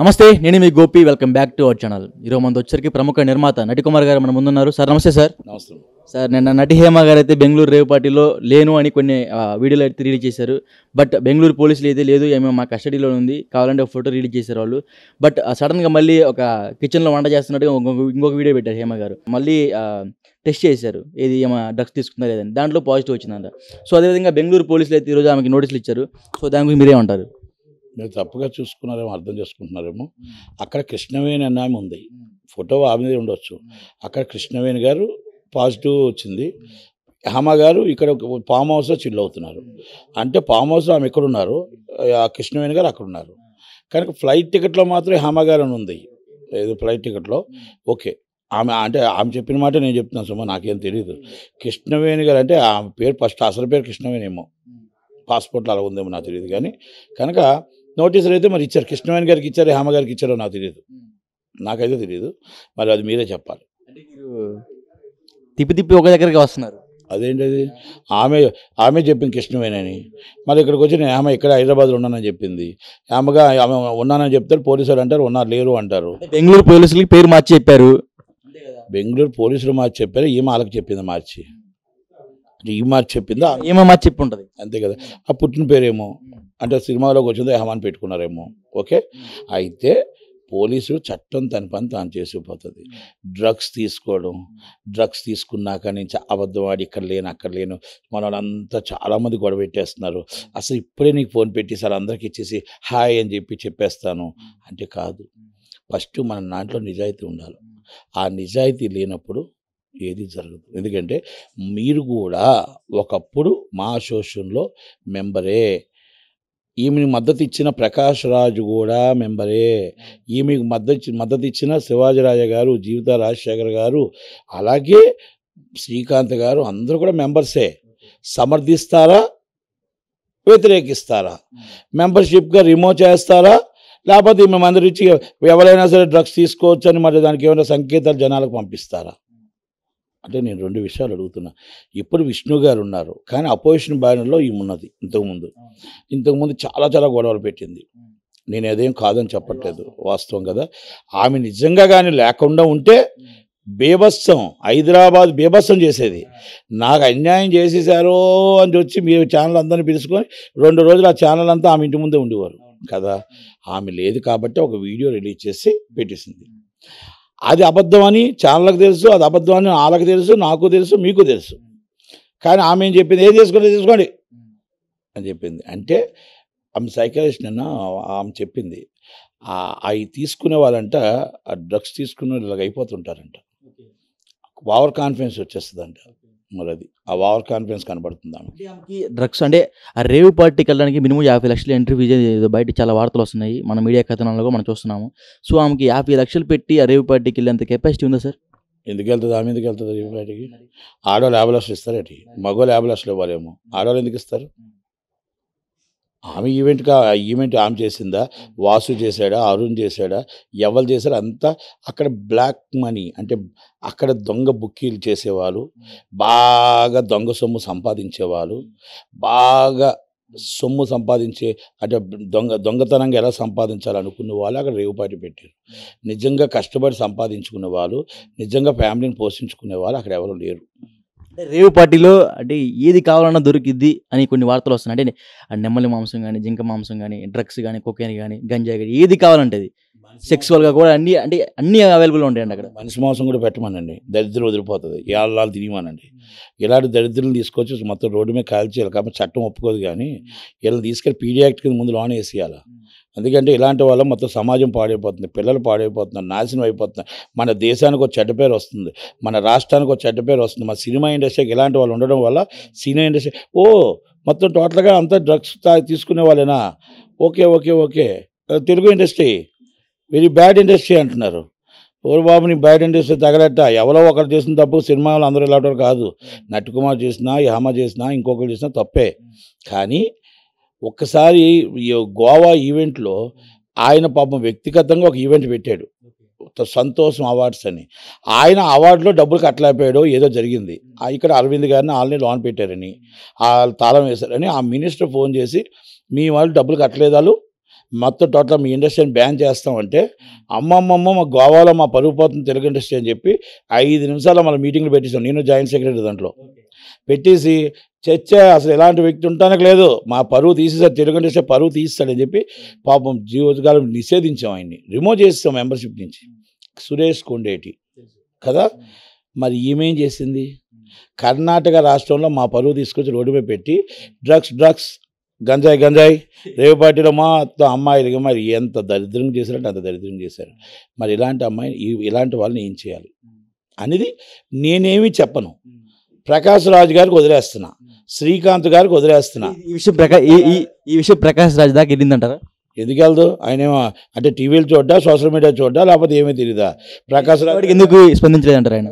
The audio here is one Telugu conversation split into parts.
నమస్తే నేను మీ Gopi welcome back to our channel ఈరోజు మంది వచ్చరికి ప్రముఖ నిర్మాత నటికుమార్ గారు మన ముందున్నారు సార్ నమస్తే సార్ నమస్తే సార్ నిన్న నటి హేమ గారు అయితే బెంగళూరు రేవ్ పార్టీలో లేను అని కొన్ని వీడియోలు అయితే రిలీజ్ చేశారు బట్ బెంగళూరు పోలీసులు అయితే లేదు ఏమో మా కస్టడీలో ఉంది కావాలంటే ఒక ఫోటో రిలీజ్ చేశారు వాళ్ళు బట్ సడన్గా మళ్ళీ ఒక కిచెన్లో వంట చేస్తున్నట్టుగా ఇంకొక వీడియో పెట్టారు హేమ గారు మళ్ళీ టెస్ట్ చేశారు ఏది ఏమో డ్రగ్స్ తీసుకుందా లేదని దాంట్లో పాజిటివ్ వచ్చిందంట సో అదేవిధంగా బెంగళూరు పోలీసులు అయితే ఈరోజు ఆమెకి నోటీసులు ఇచ్చారు సో దాని గురించి మీరేమంటారు మీరు తప్పుగా చూసుకున్నారేమో అర్థం చేసుకుంటున్నారేమో అక్కడ కృష్ణవేణి అన్న ఆమె ఉంది ఫోటో ఆమె ఉండొచ్చు అక్కడ కృష్ణవేణి గారు పాజిటివ్ వచ్చింది హమ గారు ఇక్కడ ఫామ్ హౌస్లో చిల్ అవుతున్నారు అంటే ఫామ్ హౌస్లో ఆమె ఎక్కడున్నారు కృష్ణవేణి గారు అక్కడ ఉన్నారు కనుక ఫ్లైట్ టికెట్లో మాత్రం హమ గారు అని ఉంది ఏదో ఫ్లైట్ టికెట్లో ఓకే ఆమె అంటే ఆమె చెప్పిన మాట నేను చెప్తున్నాను సుమ్మా నాకేం తెలియదు కృష్ణవేణి గారు అంటే ఆమె పేరు ఫస్ట్ అసలు పేరు కృష్ణవేణి ఏమో పాస్పోర్ట్లో అలా ఉందేమో నాకు తెలియదు కానీ కనుక నోటీసులు అయితే మరి ఇచ్చారు కృష్ణవేణి గారికి ఇచ్చారు హేమ గారికి ఇచ్చారో నాకు తెలియదు నాకైతే తెలియదు మరి అది మీరే చెప్పాలి తిప్పి తిప్పి ఒక దగ్గరికి వస్తున్నారు అదేంటిది ఆమె ఆమె చెప్పింది అని మరి ఇక్కడికి వచ్చి నేను ఆమె ఇక్కడ హైదరాబాద్లో ఉన్నానని చెప్పింది ఆమెగా ఆమె ఉన్నానని చెప్తారు పోలీసులు అంటారు ఉన్నారు లేరు అంటారు బెంగళూరు పోలీసులకి పేరు మార్చి చెప్పారు బెంగళూరు పోలీసులు మార్చి చెప్పారు ఈమె వాళ్ళకి చెప్పింది మార్చి ఈమె చెప్పిందా ఈమె మార్చి చెప్పి ఉంటుంది అంతే కదా ఆ పుట్టిన పేరేమో అంటే సినిమాలోకి వచ్చింది హమాన్ పెట్టుకున్నారేమో ఓకే అయితే పోలీసులు చట్టం తన పని తాను చేసిపోతుంది డ్రగ్స్ తీసుకోవడం డ్రగ్స్ తీసుకున్నాక నుంచి అబద్ధం ఆడి ఇక్కడ లేను అక్కడ లేను మన అంతా చాలామంది గొడవ పెట్టేస్తున్నారు అసలు ఇప్పుడే నీకు ఫోన్ పెట్టి సార్ అందరికి ఇచ్చేసి హాయ్ అని చెప్పి చెప్పేస్తాను అంటే కాదు ఫస్ట్ మన దాంట్లో నిజాయితీ ఉండాలి ఆ నిజాయితీ లేనప్పుడు ఏది జరగదు ఎందుకంటే మీరు కూడా ఒకప్పుడు మా అసోసియేషన్లో మెంబరే ఈమెకు మద్దతు ఇచ్చిన ప్రకాష్ రాజు కూడా మెంబరే ఈమెకు మద్దతు మద్దతు ఇచ్చిన శివాజీరాజ గారు జీవిత రాజశేఖర్ గారు అలాగే శ్రీకాంత్ గారు అందరూ కూడా మెంబర్సే సమర్థిస్తారా వ్యతిరేకిస్తారా మెంబర్షిప్గా రిమూవ్ చేస్తారా లేకపోతే మేము అందరి ఎవరైనా సరే డ్రగ్స్ తీసుకోవచ్చు అని మరి దానికి ఏమైనా సంకేతాలు జనాలకు పంపిస్తారా అంటే నేను రెండు విషయాలు అడుగుతున్నా ఇప్పుడు విష్ణు గారు ఉన్నారు కానీ అపోజిషన్ బ్యానర్లో ఈమున్నది ఉన్నది ఇంతకుముందు ఇంతకుముందు చాలా చాలా గొడవలు పెట్టింది నేను అదేం కాదని చెప్పట్లేదు వాస్తవం కదా ఆమె నిజంగా కానీ లేకుండా ఉంటే బీభత్సం హైదరాబాద్ బీభత్సం చేసేది నాకు అన్యాయం చేసేసారో అని వచ్చి మీ ఛానల్ అందరిని పిలుచుకొని రెండు రోజులు ఆ ఛానల్ అంతా ఆమె ఇంటి ముందే ఉండేవారు కదా ఆమె లేదు కాబట్టి ఒక వీడియో రిలీజ్ చేసి పెట్టేసింది అది అబద్ధమని ఛానళ్ళకి తెలుసు అది అబద్ధమని వాళ్ళకి తెలుసు నాకు తెలుసు మీకు తెలుసు కానీ ఆమె ఏం చెప్పింది ఏది చేసుకోండి తీసుకోండి అని చెప్పింది అంటే ఆమె సైకాలజిస్ట్ నిన్న ఆమె చెప్పింది అవి తీసుకునే వాళ్ళంట ఆ డ్రగ్స్ తీసుకునే ఇలాగ అయిపోతుంటారంట ఓవర్ కాన్ఫిడెన్స్ వచ్చేస్తుందంట మరి అది ఆ ఓవర్ కాన్ఫిడెన్స్ కనబడుతుంది ఆమెకి డ్రగ్స్ అంటే ఆ రేవ్ పార్టీకి వెళ్ళడానికి మినిమం యాభై లక్షలు ఎంట్రీ ఫీజు బయట చాలా వార్తలు వస్తున్నాయి మన మీడియా కథనాల్లో మనం చూస్తున్నాము సో ఆమెకి యాభై లక్షలు పెట్టి ఆ రేవ్ పార్టీకి వెళ్ళేంత కెపాసిటీ ఉందా సార్ ఎందుకు వెళ్తుంది ఆమె ఎందుకు వెళ్తుంది రేవ్ పార్టీకి ఆడవాళ్ళు యాభై లక్షలు ఏంటి మగవాళ్ళు యాభై లక్షలు ఇవ్వాలేమో ఆడవాళ్ళు ఎందుకు ఇస్తారు ఆమె ఈవెంట్గా ఈవెంట్ ఆమె చేసిందా వాసు చేశాడా అరుణ్ చేశాడా ఎవరు చేశారు అంతా అక్కడ బ్లాక్ మనీ అంటే అక్కడ దొంగ బుక్కీలు చేసేవాళ్ళు బాగా దొంగ సొమ్ము సంపాదించేవాళ్ళు బాగా సొమ్ము సంపాదించే అంటే దొంగ దొంగతనంగా ఎలా సంపాదించాలనుకున్న వాళ్ళు అక్కడ రేవుపాటి పెట్టారు నిజంగా కష్టపడి సంపాదించుకునే వాళ్ళు నిజంగా ఫ్యామిలీని పోషించుకునే వాళ్ళు అక్కడ ఎవరు లేరు అంటే రేవు పార్టీలో అంటే ఏది కావాలన్నా దొరికిద్ది అని కొన్ని వార్తలు వస్తున్నాయి అంటే నెమ్మలి మాంసం కానీ జింక మాంసం కానీ డ్రగ్స్ కానీ కొకేన్ కానీ గంజాయి కానీ ఏది కావాలంటే అది సెక్సువల్గా కూడా అన్ని అంటే అన్ని అవైలబుల్ ఉంటాయండి అక్కడ మనిషి మాంసం కూడా పెట్టమనండి దరిద్రం వదిలిపోతుంది ఏళ్ళాలు తినిమానండి ఇలాంటి దరిద్రం తీసుకొచ్చి మొత్తం రోడ్డు మీద కాల్చేయాలి కాబట్టి చట్టం ఒప్పుకోదు కానీ వీళ్ళని తీసుకెళ్ళి పీడియాక్ట్ కింద ముందు లోన్ వేసేయాలి ఎందుకంటే ఇలాంటి వాళ్ళ మొత్తం సమాజం పాడైపోతుంది పిల్లలు పాడైపోతున్నారు నాశనం అయిపోతున్నారు మన దేశానికి ఒక చెడ్డ పేరు వస్తుంది మన రాష్ట్రానికి ఒక చెడ్డ పేరు వస్తుంది మన సినిమా ఇండస్ట్రీకి ఇలాంటి వాళ్ళు ఉండడం వల్ల సినిమా ఇండస్ట్రీ ఓ మొత్తం టోటల్గా అంతా డ్రగ్స్ తీసుకునే వాళ్ళేనా okay okay okay Telugu industry very bad industry అంటున్నారు ఓరు బాబు నీ బ్యాడ్ ఇండస్ట్రీ తగలట్ట ఎవరో ఒకరు చేసిన తప్పు సినిమాలు అందరూ ఇలాంటి కాదు నటుకుమార్ చేసినా యామ చేసినా ఇంకొకరు చేసినా తప్పే కానీ ఒక్కసారి గోవా ఈవెంట్లో ఆయన పాపం వ్యక్తిగతంగా ఒక ఈవెంట్ పెట్టాడు సంతోషం అవార్డ్స్ అని ఆయన అవార్డులో డబ్బులు కట్టలేకపోయాడు ఏదో జరిగింది ఇక్కడ అరవింద్ గారిని ఆల్రెడీ లోన్ పెట్టారని వాళ్ళు తాళం వేశారని ఆ మినిస్టర్ ఫోన్ చేసి మీ వాళ్ళు డబ్బులు కట్టలేదు మొత్తం టోటల్ మీ ఇండస్ట్రీని బ్యాన్ చేస్తామంటే అమ్మమ్మమ్మ మా గోవాలో మా పరుగు పోతుంది తెలుగు ఇండస్ట్రీ అని చెప్పి ఐదు నిమిషాలు మన మీటింగ్లు పెట్టేసాం నేను జాయింట్ సెక్రటరీ దాంట్లో పెట్టేసి చర్చ అసలు ఎలాంటి వ్యక్తి ఉంటానకు లేదు మా పరువు తీసేసారు తెలుగు ఇండస్ట్రీ పరువు తీస్తాడని చెప్పి పాపం జీవోద్గారం నిషేధించాం ఆయన్ని రిమూవ్ చేస్తాం మెంబర్షిప్ నుంచి సురేష్ కొండేటి కదా మరి ఈమెం చేసింది కర్ణాటక రాష్ట్రంలో మా పరువు తీసుకొచ్చి రోడ్డుపై పెట్టి డ్రగ్స్ డ్రగ్స్ గంజాయి గంజాయి రేవుపాటిలో మొత్తం అమ్మాయిలు మరి ఎంత దరిద్రం చేశారంటే అంత దరిద్రం చేశారు మరి ఇలాంటి అమ్మాయి ఇలాంటి వాళ్ళని ఏం చేయాలి అనేది నేనేమి చెప్పను ప్రకాశ్ రాజు గారికి వదిలేస్తున్నా శ్రీకాంత్ గారికి వదిలేస్తున్నా ఈ విషయం ప్రకా ఈ విషయం ప్రకాష్ రాజు దాకా వెళ్ళిందంటారా ఎందుకు వెళ్దు ఆయన అంటే టీవీలు చూడ్డా సోషల్ మీడియా చూడ్డా లేకపోతే ఏమీ తెలియదా ప్రకాశ్ రాజు ఎందుకు స్పందించలేదంటారు ఆయన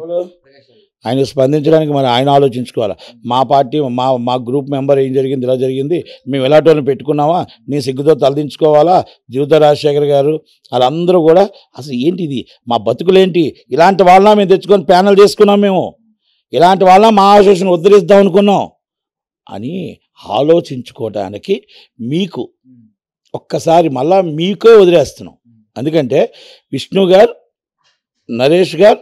ఆయన స్పందించడానికి మనం ఆయన ఆలోచించుకోవాలి మా పార్టీ మా మా గ్రూప్ మెంబర్ ఏం జరిగింది ఇలా జరిగింది మేము ఎలాంటి వాళ్ళని పెట్టుకున్నామా నీ సిగ్గుతో తలదించుకోవాలా జీవిత రాజశేఖర్ గారు వాళ్ళందరూ కూడా అసలు ఏంటిది మా బతుకులేంటి ఇలాంటి వాళ్ళ మేము తెచ్చుకొని ప్యానల్ చేసుకున్నాం మేము ఇలాంటి వాళ్ళ మా ఆశోషణ ఉద్ధరిస్తాం అనుకున్నాం అని ఆలోచించుకోవటానికి మీకు ఒక్కసారి మళ్ళా మీకే వదిలేస్తున్నాం ఎందుకంటే విష్ణు గారు నరేష్ గారు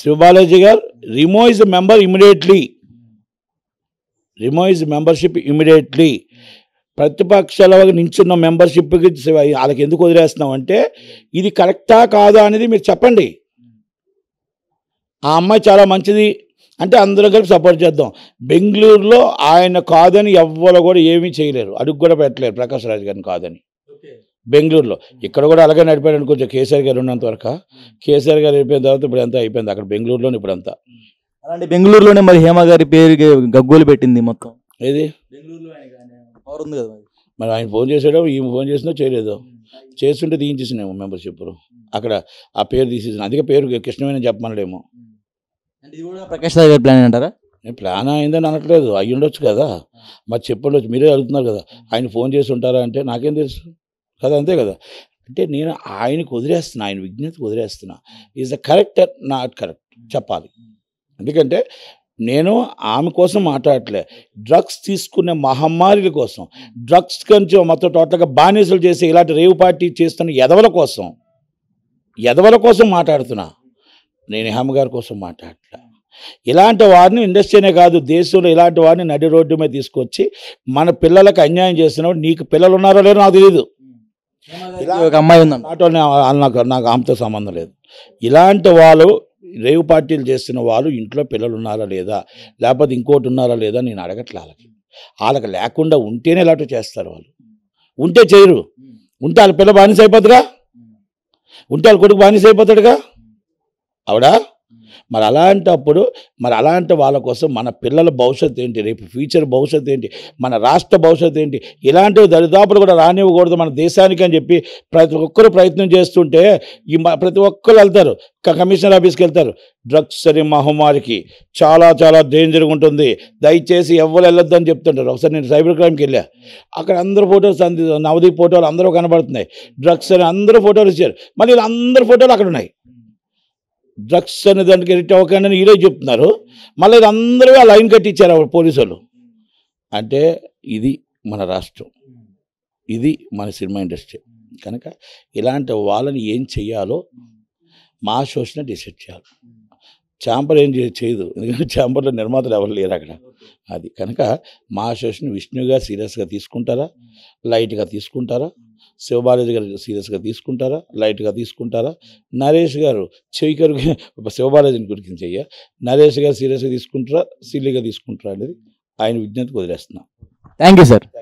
శివబాలాజీ గారు remove his member immediately remove his membership immediately ప్రతిపక్షాల నించున్న మెంబర్షిప్కి వాళ్ళకి ఎందుకు వదిలేస్తున్నాం అంటే ఇది కరెక్టా కాదా అనేది మీరు చెప్పండి ఆ అమ్మాయి చాలా మంచిది అంటే అందరం కలిపి సపోర్ట్ చేద్దాం బెంగళూరులో ఆయన కాదని ఎవ్వరు కూడా ఏమీ చేయలేరు అడుగు కూడా పెట్టలేరు ప్రకాశ్ రాజు గారిని కాదని బెంగళూరులో ఇక్కడ కూడా అలాగే నడిపాడు అనుకోవచ్చు కేసీఆర్ గారు ఉన్నంత వరకు కేసీఆర్ గారు అయిపోయిన తర్వాత ఇప్పుడు అంతా అయిపోయింది అక్కడ బెంగళూరులోనే ఇప్పుడు అంతా అలాంటి బెంగళూరులోనే మరి హేమ గారి పేరు గగ్గోలు పెట్టింది మొత్తం ఏది బెంగళూరులో మరి ఆయన ఫోన్ చేసాడో ఈమె ఫోన్ చేసినా చేయలేదు చేస్తుంటే తీయించేసినాము మెంబర్షిప్ అక్కడ ఆ పేరు తీసేసిన అందుకే పేరు కృష్ణమైన చెప్పమనలేము ఇది కూడా ప్రకాష్ రావు గారు ప్లాన్ అంటారా ప్లాన్ అయిందని అనట్లేదు అయ్యి ఉండొచ్చు కదా మరి చెప్పండి మీరే అడుగుతున్నారు కదా ఆయన ఫోన్ చేసి ఉంటారా అంటే నాకేం తెలుసు కదా అంతే కదా అంటే నేను ఆయనకు వదిలేస్తున్నా ఆయన విజ్ఞతకు వదిలేస్తున్నా is a correct not correct చెప్పాలి ఎందుకంటే నేను ఆమె కోసం మాట్లాడట్లే డ్రగ్స్ తీసుకునే మహమ్మారిల కోసం డ్రగ్స్ కొంచెం మొత్తం టోటల్గా బానిసలు చేసి ఇలాంటి రేవు పార్టీ చేస్తున్న ఎదవల కోసం ఎదవల కోసం మాట్లాడుతున్నా నేను గారి కోసం మాట్లాడట్లే ఇలాంటి వారిని ఇండస్ట్రీనే కాదు దేశంలో ఇలాంటి వారిని నడి రోడ్డు మీద తీసుకొచ్చి మన పిల్లలకు అన్యాయం చేస్తున్నాడు నీకు పిల్లలు ఉన్నారో లేదో నాకు తెలియదు ఇలా ఒక అమ్మాయి ఉందండి నాటోనే నాకు నాకు ఆమెతో సంబంధం లేదు ఇలాంటి వాళ్ళు రేవు పార్టీలు చేస్తున్న వాళ్ళు ఇంట్లో పిల్లలు ఉన్నారా లేదా లేకపోతే ఇంకోటి ఉన్నారా లేదా నేను అడగట్లే వాళ్ళకి వాళ్ళకి లేకుండా ఉంటేనే ఇలాంటివి చేస్తారు వాళ్ళు ఉంటే చేయరు ఉంటే వాళ్ళ పిల్ల బానిస అయిపోతుందిగా ఉంటే వాళ్ళ కొడుకు బానిస అయిపోతాడుగా ఆవిడా మరి అలాంటప్పుడు మరి అలాంటి వాళ్ళ కోసం మన పిల్లల భవిష్యత్తు ఏంటి రేపు ఫ్యూచర్ భవిష్యత్తు ఏంటి మన రాష్ట్ర భవిష్యత్తు ఏంటి ఇలాంటివి దరిదాపులు కూడా రానివ్వకూడదు మన దేశానికి అని చెప్పి ప్రతి ఒక్కరు ప్రయత్నం చేస్తుంటే ఈ ప్రతి ఒక్కరు వెళ్తారు కమిషనర్ ఆఫీస్కి వెళ్తారు డ్రగ్స్ అనే మహమ్మారికి చాలా చాలా డేంజర్గా ఉంటుంది దయచేసి ఎవరు వెళ్ళొద్దని చెప్తుంటారు ఒకసారి నేను సైబర్ క్రైమ్కి వెళ్ళా అక్కడ అందరు ఫోటోస్ అంది నవదీప్ ఫోటోలు అందరూ కనబడుతున్నాయి డ్రగ్స్ అని అందరూ ఫోటోలు ఇచ్చారు మళ్ళీ అందరు ఫోటోలు అక్కడ ఉన్నాయి డ్రగ్స్ అనే దానికి ఎడిట్ అవ్వకండి ఈరోజు చెప్తున్నారు మళ్ళీ అందరూ ఆ లైన్ కట్టించారు అప్పుడు పోలీసులు అంటే ఇది మన రాష్ట్రం ఇది మన సినిమా ఇండస్ట్రీ కనుక ఇలాంటి వాళ్ళని ఏం చెయ్యాలో మా షోస్నే డిసైడ్ చేయాలి చాంబర్ ఏం చేయదు ఎందుకంటే చాంబర్లో నిర్మాతలు ఎవరు లేరు అక్కడ అది కనుక మా అసోసియేషన్ విష్ణుగా సీరియస్గా తీసుకుంటారా లైట్గా తీసుకుంటారా శివబాలాజీ గారు సీరియస్గా తీసుకుంటారా లైట్గా తీసుకుంటారా నరేష్ గారు చెయ్యి కరుగు శివబాలాజీని గురించి చెయ్య నరేష్ గారు సీరియస్గా తీసుకుంటారా సిల్లీగా తీసుకుంటారా అనేది ఆయన విజ్ఞతకు వదిలేస్తున్నాం థ్యాంక్ యూ సార్